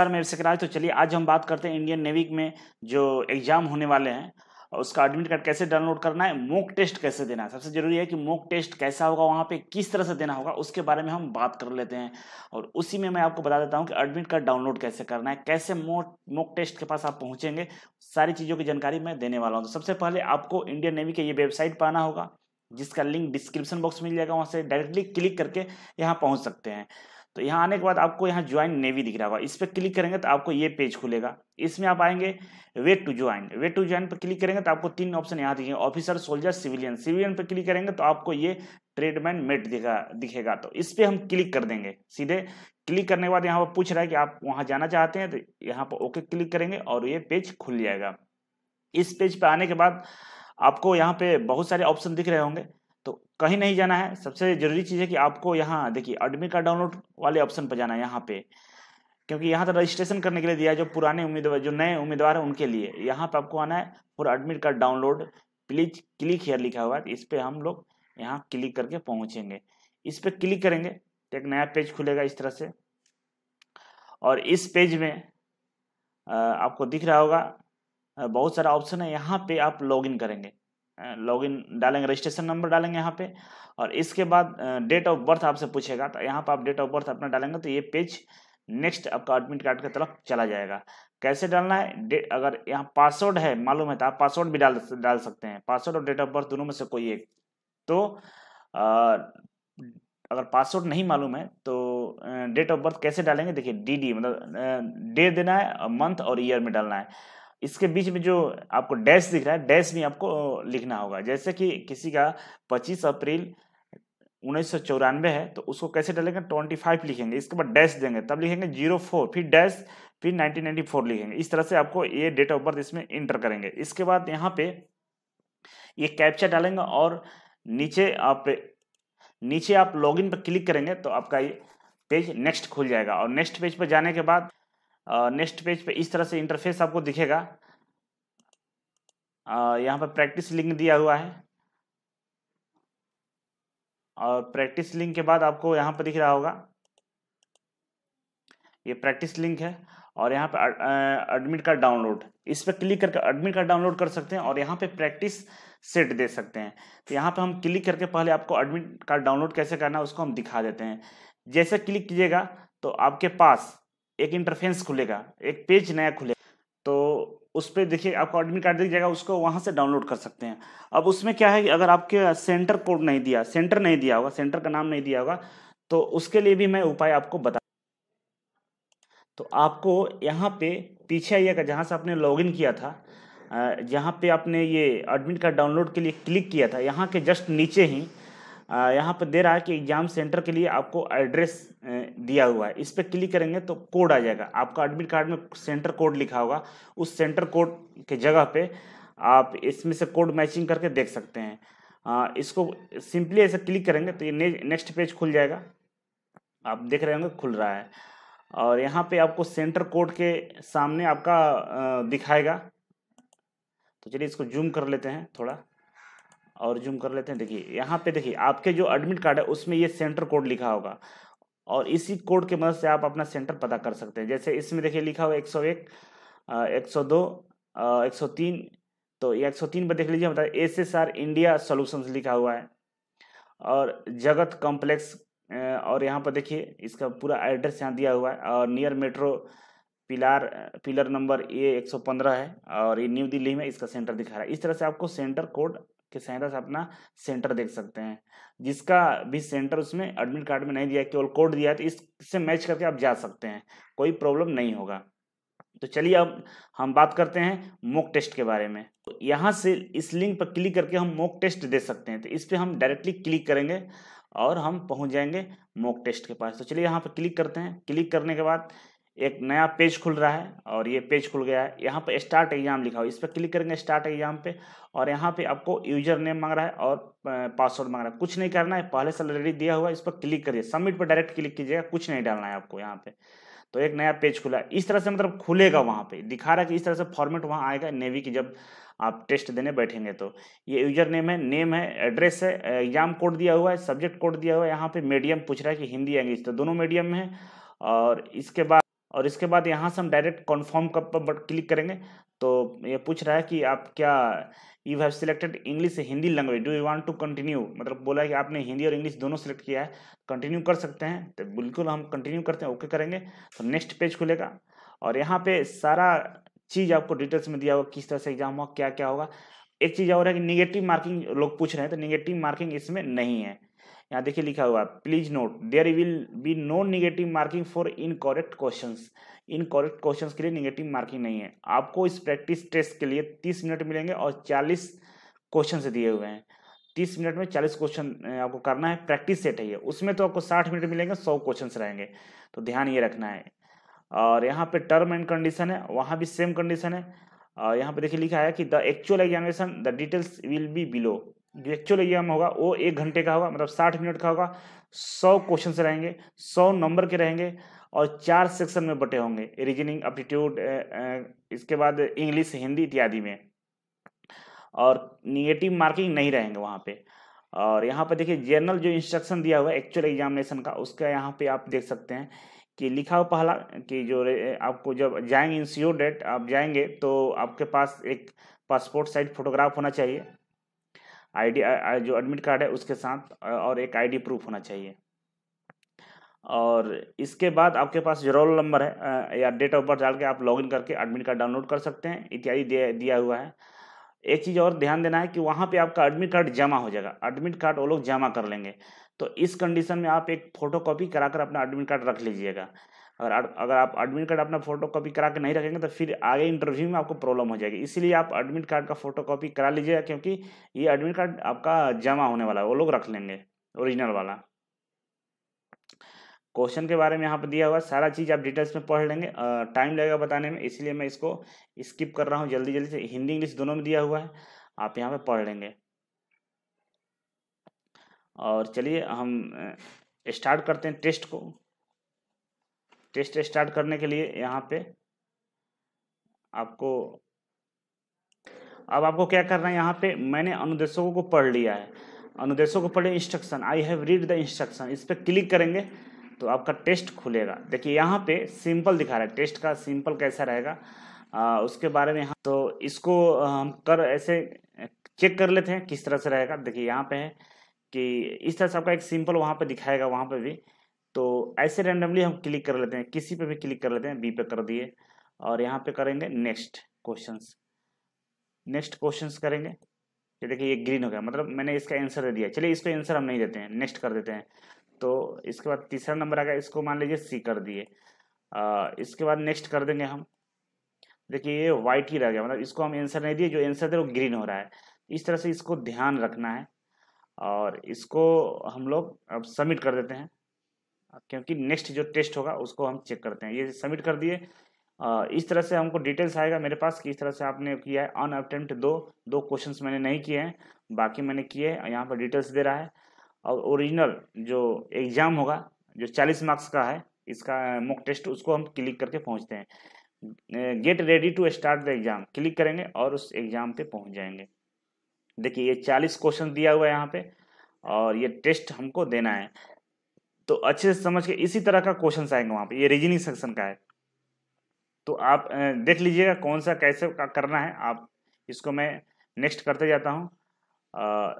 sir मैं अभिषेक तो चलिए आज हम बात करते हैं इंडियन नेवी में जो एग्जाम होने वाले हैं उसका एडमिट कार्ड कैसे डाउनलोड करना है मोक टेस्ट कैसे देना है सबसे जरूरी है कि मोक टेस्ट कैसा होगा वहाँ पे किस तरह से देना होगा उसके बारे में हम बात कर लेते हैं और उसी में मैं आपको बता देता हूँ कि एडमिट कार्ड डाउनलोड कैसे करना है कैसे मोक मोक टेस्ट के पास आप पहुँचेंगे सारी चीज़ों की जानकारी मैं देने वाला हूँ तो सबसे पहले आपको इंडियन नेवी के ये वेबसाइट पर आना होगा जिसका लिंक डिस्क्रिप्शन बॉक्स में मिल जाएगा वहाँ से डायरेक्टली क्लिक करके यहाँ पहुँच सकते हैं तो यहाँ आने के बाद आपको यहाँ ज्वाइन नेवी दिख रहा होगा इस पर क्लिक करेंगे तो आपको ये पेज खुलेगा इसमें आप आएंगे wait to join wait to join पर क्लिक करेंगे तो आपको तीन ऑप्शन यहाँ दिखेंगे ऑफिसर सोल्जर सिविलियन सिविलियन पर क्लिक करेंगे तो आपको ये ट्रेडमैन मेट दिखा दिखेगा तो इस पर हम क्लिक कर देंगे सीधे क्लिक करने के बाद यहाँ पर पूछ रहा है कि आप वहाँ जाना चाहते हैं तो यहाँ पर ओके क्लिक करेंगे और ये पेज खुल जाएगा इस पेज पर आने के बाद आपको यहाँ पे बहुत सारे ऑप्शन दिख रहे होंगे कहीं नहीं जाना है सबसे ज़रूरी चीज़ है कि आपको यहाँ देखिए एडमिट कार्ड डाउनलोड वाले ऑप्शन पर जाना है यहाँ पे क्योंकि यहाँ तो रजिस्ट्रेशन करने के लिए दिया है जो पुराने उम्मीदवार जो नए उम्मीदवार हैं उनके लिए यहाँ पर आपको आना है for admit card download please click here लिखा हुआ है इस पर हम लोग यहाँ क्लिक करके पहुँचेंगे इस पर क्लिक करेंगे तो एक नया पेज खुलेगा इस तरह से और इस पेज में आपको दिख रहा होगा बहुत सारा ऑप्शन है यहाँ पे आप लॉगिन करेंगे लॉगिन डालेंगे रजिस्ट्रेशन नंबर डालेंगे यहाँ पे और इसके बाद डेट ऑफ बर्थ आपसे पूछेगा तो यहाँ पर आप डेट ऑफ बर्थ अपना डालेंगे तो ये पेज नेक्स्ट आपका एडमिट कार्ड की तरफ चला जाएगा कैसे डालना है अगर यहाँ पासवर्ड है मालूम है तो आप पासवर्ड भी डाल डाल सकते हैं पासवर्ड और डेट ऑफ बर्थ दोनों में से कोई एक तो आ, अगर पासवर्ड नहीं मालूम है तो डेट ऑफ बर्थ कैसे डालेंगे देखिए डी डी मतलब डे देना है मंथ और ईयर में डालना है इसके बीच में जो आपको डैश दिख रहा है डैश भी आपको लिखना होगा जैसे कि किसी का 25 अप्रैल उन्नीस है तो उसको कैसे डालेंगे 25 लिखेंगे इसके बाद डैश देंगे तब लिखेंगे जीरो फोर फिर डैश फिर 1994 लिखेंगे इस तरह से आपको ये डेट ऑफ बर्थ इसमें इंटर करेंगे इसके बाद यहाँ पे ये कैप्चा डालेंगे और नीचे आप नीचे आप इन पर क्लिक करेंगे तो आपका ये पेज नेक्स्ट खुल जाएगा और नेक्स्ट पेज पर जाने के बाद नेक्स्ट पेज पे इस तरह से इंटरफेस आपको दिखेगा यहाँ पर प्रैक्टिस लिंक दिया हुआ है और प्रैक्टिस लिंक के बाद आपको यहाँ पर दिख रहा होगा ये प्रैक्टिस लिंक है और यहाँ पर एडमिट कार्ड डाउनलोड इस पर क्लिक करके एडमिट कार्ड डाउनलोड कर सकते हैं और यहाँ पे प्रैक्टिस सेट दे सकते हैं तो यहाँ पे हम क्लिक करके पहले आपको एडमिट कार्ड डाउनलोड कैसे करना है उसको हम दिखा देते हैं जैसे क्लिक कीजिएगा तो आपके पास एक इंटरफेंस खुलेगा एक पेज नया खुलेगा तो उस पर देखिए आपको एडमिट कार्ड दिख जाएगा उसको वहाँ से डाउनलोड कर सकते हैं अब उसमें क्या है कि अगर आपके सेंटर कोड नहीं दिया सेंटर नहीं दिया होगा सेंटर का नाम नहीं दिया होगा तो उसके लिए भी मैं उपाय आपको बता तो आपको यहाँ पे पीछे आइएगा जहाँ से आपने लॉगिन किया था जहाँ पे आपने ये एडमिट कार्ड डाउनलोड के लिए क्लिक किया था यहाँ के जस्ट नीचे ही यहाँ पर दे रहा है कि एग्जाम सेंटर के लिए आपको एड्रेस दिया हुआ है इस पर क्लिक करेंगे तो कोड आ जाएगा आपका एडमिट कार्ड में सेंटर कोड लिखा होगा उस सेंटर कोड के जगह पे आप इसमें से कोड मैचिंग करके देख सकते हैं इसको सिंपली ऐसे क्लिक करेंगे तो ये ने, नेक्स्ट पेज खुल जाएगा आप देख रहे होंगे खुल रहा है और यहाँ पे आपको सेंटर कोड के सामने आपका दिखाएगा तो चलिए इसको जूम कर लेते हैं थोड़ा और जूम कर लेते हैं देखिए यहाँ पे देखिए आपके जो एडमिट कार्ड है उसमें ये सेंटर कोड लिखा होगा और इसी कोड के मदद से आप अपना सेंटर पता कर सकते हैं जैसे इसमें देखिए लिखा हुआ एक सौ एक एक सौ दो एक सौ तीन तो ये एक सौ तीन पर देख लीजिए बताए S S R India solution लिखा हुआ है और जगत कॉम्प्लेक्स और यहाँ पर देखिए इसका पूरा एड्रेस यहाँ दिया हुआ है और near metro pillar pillar number A 115 है और ये न्यू दिल्ली में इसका सेंटर दिखा रहा है इस तरह से आपको सेंटर कोड के सहायता से अपना सेंटर देख सकते हैं जिसका भी सेंटर उसमें एडमिट कार्ड में नहीं दिया केवल कोड दिया है तो इससे मैच करके आप जा सकते हैं कोई प्रॉब्लम नहीं होगा तो चलिए अब हम बात करते हैं मॉक टेस्ट के बारे में तो यहाँ से इस लिंक पर क्लिक करके हम मॉक टेस्ट दे सकते हैं तो इस पर हम डायरेक्टली क्लिक करेंगे और हम पहुँच जाएंगे मॉक टेस्ट के पास तो चलिए यहाँ पर क्लिक करते हैं क्लिक करने के बाद एक नया पेज खुल रहा है और ये पेज खुल गया है यहाँ पर स्टार्ट एग्जाम लिखा हुआ इस पर क्लिक करेंगे स्टार्ट एग्जाम पे और यहाँ पे आपको यूजर नेम मांग रहा है और पासवर्ड मांग रहा है कुछ नहीं करना है पहले से ऑलरेडी दिया हुआ है इस पर क्लिक करिए सबमिट पर डायरेक्ट क्लिक कीजिएगा कुछ नहीं डालना है आपको यहाँ पे तो एक नया पेज खुला इस तरह से मतलब खुलेगा वहाँ पे दिखा रहा है कि इस तरह से फॉर्मेट वहाँ आएगा नेवी की जब आप टेस्ट देने बैठेंगे तो ये यूजर नेम है नेम है एड्रेस है एग्जाम कोड दिया हुआ है सब्जेक्ट कोड दिया हुआ है यहाँ पे मीडियम पूछ रहा है कि हिंदी इंग्लिश तो दोनों मीडियम में है और इसके बाद और इसके बाद यहाँ से हम डायरेक्ट कन्फर्म पर क्लिक करेंगे तो ये पूछ रहा है कि आप क्या you have selected English Hindi language do you want to continue मतलब बोला है कि आपने हिंदी और इंग्लिश दोनों सेलेक्ट किया है कंटिन्यू कर सकते हैं तो बिल्कुल हम कंटिन्यू करते हैं ओके करेंगे तो नेक्स्ट पेज खुलेगा और यहाँ पे सारा चीज़ आपको डिटेल्स में दिया होगा किस तरह से एग्जाम हुआ क्या क्या होगा एक चीज़ और है कि निगेटिव मार्किंग लोग पूछ रहे हैं तो निगेटिव मार्किंग इसमें नहीं है यहाँ देखिए लिखा हुआ please note there will be no negative marking for incorrect question incorrect question के लिए निगेटिव मार्किंग नहीं है आपको इस प्रैक्टिस टेस्ट के लिए तीस मिनट मिलेंगे और चालीस क्वेश्चन दिए हुए हैं तीस मिनट में चालीस क्वेश्चन आपको करना है प्रैक्टिस सेट है ये उसमें तो आपको साठ मिनट मिलेंगे सौ क्वेश्चन रहेंगे तो ध्यान ये रखना है और यहाँ पे टर्म एंड कंडीशन है वहाँ भी सेम कंडीशन है और यहाँ पे देखिए लिखा है कि the actual examination the details will be below actual exam होगा वो एक घंटे का होगा मतलब साठ मिनट का होगा सौ क्वेश्चन रहेंगे सौ नंबर के रहेंगे और चार सेक्शन में बटे होंगे रीजनिंग एप्टीट्यूड इसके बाद इंग्लिश हिंदी इत्यादि में और निगेटिव मार्किंग नहीं रहेंगे वहाँ पे और यहाँ पर देखिए जनरल जो इंस्ट्रक्शन दिया हुआ है एक्चुअल एग्जामिनेशन का उसका यहाँ पे आप देख सकते हैं कि लिखा हुआ पहला कि जो आपको जब जाएंगे इंश्योर डेट आप जाएंगे तो आपके पास एक पासपोर्ट साइज फोटोग्राफ होना चाहिए आईडी जो एडमिट कार्ड है उसके साथ और एक आईडी प्रूफ होना चाहिए और इसके बाद आपके पास जो रोल नंबर है या डेट ऑफ बर्थ डाल के आप लॉगिन करके एडमिट कार्ड डाउनलोड कर सकते हैं इत्यादि दिया हुआ है एक चीज़ और ध्यान देना है कि वहाँ पे आपका एडमिट कार्ड जमा हो जाएगा एडमिट कार्ड वो लोग जमा कर लेंगे तो इस कंडीशन में आप एक फ़ोटो कॉपी करा कर अपना एडमिट कार्ड रख लीजिएगा अगर अगर आप एडमिट कार्ड अपना फोटो कॉपी करा के नहीं रखेंगे तो फिर आगे इंटरव्यू में आपको प्रॉब्लम हो जाएगी इसलिए आप एडमिट कार्ड का फोटो कॉपी करा लीजिएगा क्योंकि ये एडमिट कार्ड आपका जमा होने वाला है वो लोग रख लेंगे ओरिजिनल वाला क्वेश्चन के बारे में यहाँ पर दिया हुआ सारा चीज़ आप डिटेल्स में पढ़ लेंगे टाइम लगेगा बताने में इसलिए मैं इसको स्किप कर रहा हूँ जल्दी जल्दी से हिंदी इंग्लिश दोनों में दिया हुआ है आप यहाँ पर पढ़ लेंगे और चलिए हम स्टार्ट करते हैं टेस्ट को टेस्ट स्टार्ट करने के लिए यहाँ पे आपको अब आपको क्या करना है यहाँ पे मैंने अनुदेशकों को पढ़ लिया है अनुदेशों को पढ़े instruction I have read the instruction इस पर क्लिक करेंगे तो आपका टेस्ट खुलेगा देखिए यहाँ पे सिंपल दिखा रहा है टेस्ट का सिंपल कैसा रहेगा उसके बारे में हाँ तो इसको हम कर ऐसे चेक कर लेते हैं किस तरह से रहेगा देखिए यहाँ पे है कि इस तरह से आपका एक सिंपल वहाँ पे दिखाएगा वहाँ पे भी तो ऐसे रैंडमली हम क्लिक कर लेते हैं किसी पे भी क्लिक कर लेते हैं बी पे कर दिए और यहाँ पे करेंगे नेक्स्ट क्वेश्चन नेक्स्ट क्वेश्चन करेंगे ये देखिए ये ग्रीन हो गया मतलब मैंने इसका आंसर दे दिया चलिए इसको आंसर हम नहीं देते हैं नेक्स्ट कर देते हैं तो इसके बाद तीसरा नंबर आ गया इसको मान लीजिए सी कर दिए इसके बाद नेक्स्ट कर देंगे हम देखिए ये वाइट ही रह गया मतलब इसको हम आंसर नहीं दिए जो आंसर दे वो ग्रीन हो रहा है इस तरह से इसको ध्यान रखना है और इसको हम लोग अब सबमिट कर देते हैं क्योंकि नेक्स्ट जो टेस्ट होगा उसको हम चेक करते हैं ये सबमिट कर दिए इस तरह से हमको डिटेल्स आएगा मेरे पास कि इस तरह से आपने किया है अन अटेम्प्ट दो दो क्वेश्चंस मैंने नहीं किए हैं बाकी मैंने किए हैं यहाँ पर डिटेल्स दे रहा है और ओरिजिनल जो एग्ज़ाम होगा जो चालीस मार्क्स का है इसका मुख टेस्ट उसको हम क्लिक करके पहुँचते हैं get ready to start the exam click करेंगे और उस एग्ज़ाम पे पहुँच जाएंगे देखिए ये चालीस क्वेश्चन दिया हुआ है यहाँ पे और ये टेस्ट हमको देना है तो अच्छे से समझ के इसी तरह का क्वेश्चन आएंगे वहाँ पे ये रीजनिंग सेक्शन का है तो आप देख लीजिएगा कौन सा कैसे का करना है आप इसको मैं नेक्स्ट करते जाता हूँ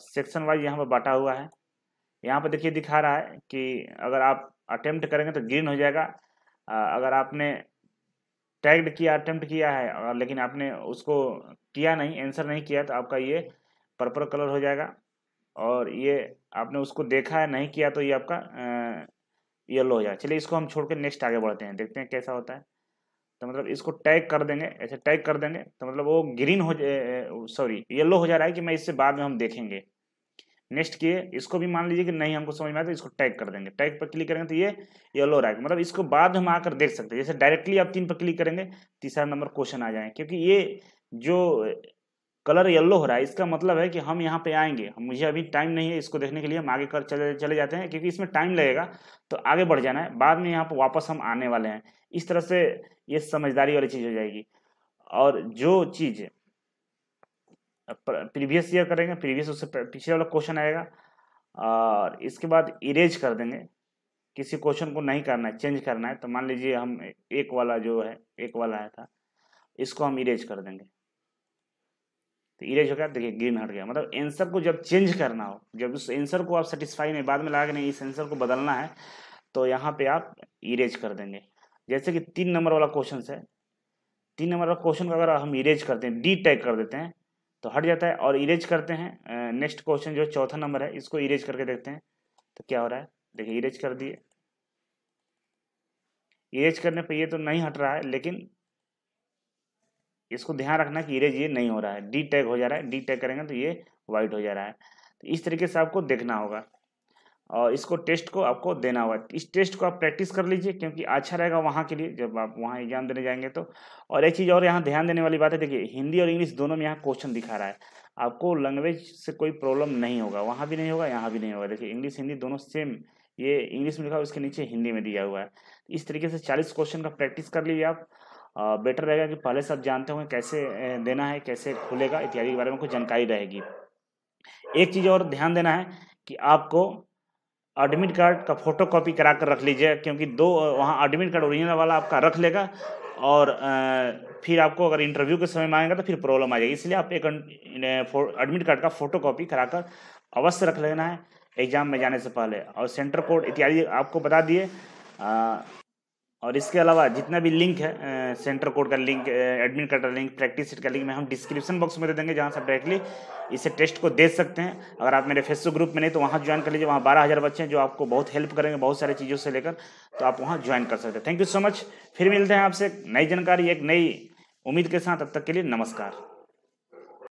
सेक्शन वाइज यहाँ पर बांटा हुआ है यहाँ पर देखिए दिखा रहा है कि अगर आप अटेम्प्ट करेंगे तो ग्रीन हो जाएगा आ, अगर आपने टैग्ड किया अटेम्प्ट किया है लेकिन आपने उसको किया नहीं आंसर नहीं किया तो आपका ये पर्पल कलर हो जाएगा और ये आपने उसको देखा है नहीं किया तो ये आपका येलो हो जाएगा चलिए इसको हम छोड़ के नेक्स्ट आगे बढ़ते हैं देखते हैं कैसा होता है तो मतलब इसको टैग कर देंगे ऐसे टैग कर देंगे तो मतलब वो ग्रीन हो सॉरी येलो हो जा रहा है कि मैं इससे बाद में हम देखेंगे नेक्स्ट किए इसको भी मान लीजिए कि नहीं हमको समझ में आया तो इसको टैग कर देंगे टैग पर क्लिक करेंगे तो ये येलो रहेगा मतलब इसको बाद में हम आकर देख सकते हैं जैसे डायरेक्टली आप तीन पर क्लिक करेंगे तीसरा नंबर क्वेश्चन आ जाए क्योंकि ये जो कलर येलो हो रहा है इसका मतलब है कि हम यहाँ पे आएंगे मुझे अभी टाइम नहीं है इसको देखने के लिए हम आगे कर चले चले जाते हैं क्योंकि इसमें टाइम लगेगा तो आगे बढ़ जाना है बाद में यहाँ पर वापस हम आने वाले हैं इस तरह से ये समझदारी वाली चीज़ हो जाएगी और जो चीज़ प्रीवियस ईयर करेंगे प्रीवियस उससे पिछले वाला क्वेश्चन आएगा और इसके बाद इरेज कर देंगे किसी क्वेश्चन को नहीं करना है चेंज करना है तो मान लीजिए हम एक वाला जो है एक वाला आया था इसको हम इरेज कर देंगे तो इरेज हो गया तो देखिए ग्रीन हट गया मतलब एंसर को जब चेंज करना हो जब उस एंसर को आप सेटिस्फाई नहीं बाद में लगा नहीं इस एंसर को बदलना है तो यहाँ पे आप इरेज कर देंगे जैसे कि तीन नंबर वाला क्वेश्चन है तीन नंबर वाला क्वेश्चन को अगर हम इरेज करते हैं डी टैग कर देते हैं तो हट जाता है और इरेज करते हैं नेक्स्ट क्वेश्चन जो चौथा नंबर है इसको इरेज करके देखते हैं तो क्या हो रहा है देखिए इरेज कर दिए इरेज करने पर ये तो नहीं हट रहा है लेकिन इसको ध्यान रखना कि इरेज ये नहीं हो रहा है डी टैग हो जा रहा है डी टैग करेंगे तो ये वाइट हो जा रहा है तो इस तरीके से आपको देखना होगा और इसको टेस्ट को आपको देना होगा इस टेस्ट को आप प्रैक्टिस कर लीजिए क्योंकि अच्छा रहेगा वहाँ के लिए जब आप वहाँ एग्जाम देने जाएंगे तो और एक चीज़ और यहाँ ध्यान देने वाली बात है देखिए हिंदी और इंग्लिश दोनों में यहाँ क्वेश्चन दिखा रहा है आपको लैंग्वेज से कोई प्रॉब्लम नहीं होगा वहाँ भी नहीं होगा यहाँ भी नहीं होगा देखिए इंग्लिश हिंदी दोनों सेम ये इंग्लिश में लिखा उसके नीचे हिंदी में दिया हुआ है इस तरीके से चालीस क्वेश्चन का प्रैक्टिस कर लीजिए आप बेटर रहेगा कि पहले से आप जानते होंगे कैसे देना है कैसे खुलेगा इत्यादि के बारे में कुछ जानकारी रहेगी एक चीज़ और ध्यान देना है कि आपको एडमिट कार्ड का फोटो कॉपी करा कर रख लीजिए क्योंकि दो वहाँ एडमिट कार्ड ओरिजिनल वाला आपका रख लेगा और फिर आपको अगर इंटरव्यू के समय मांगेगा तो फिर प्रॉब्लम आ जाएगी इसलिए आप एक एडमिट कार्ड का फोटो कॉपी करा कर अवश्य रख लेना है एग्जाम में जाने से पहले और सेंटर कोड इत्यादि आपको बता दिए और इसके अलावा जितना भी लिंक है सेंटर कोड का लिंक एडमिट कार्ड का लिंक प्रैक्टिस सीट का लिंक मैं हम डिस्क्रिप्शन बॉक्स में दे देंगे जहाँ से आप डायरेक्टली इसे टेस्ट को दे सकते हैं अगर आप मेरे फेसबुक ग्रुप में नहीं तो वहाँ ज्वाइन कर लीजिए वहाँ बारह हज़ार बच्चे हैं जो आपको बहुत हेल्प करेंगे बहुत सारी चीज़ों से लेकर तो आप वहाँ ज्वाइन कर सकते हैं थैंक यू सो मच फिर मिलते हैं आपसे नई जानकारी एक नई उम्मीद के साथ अब तक के लिए नमस्कार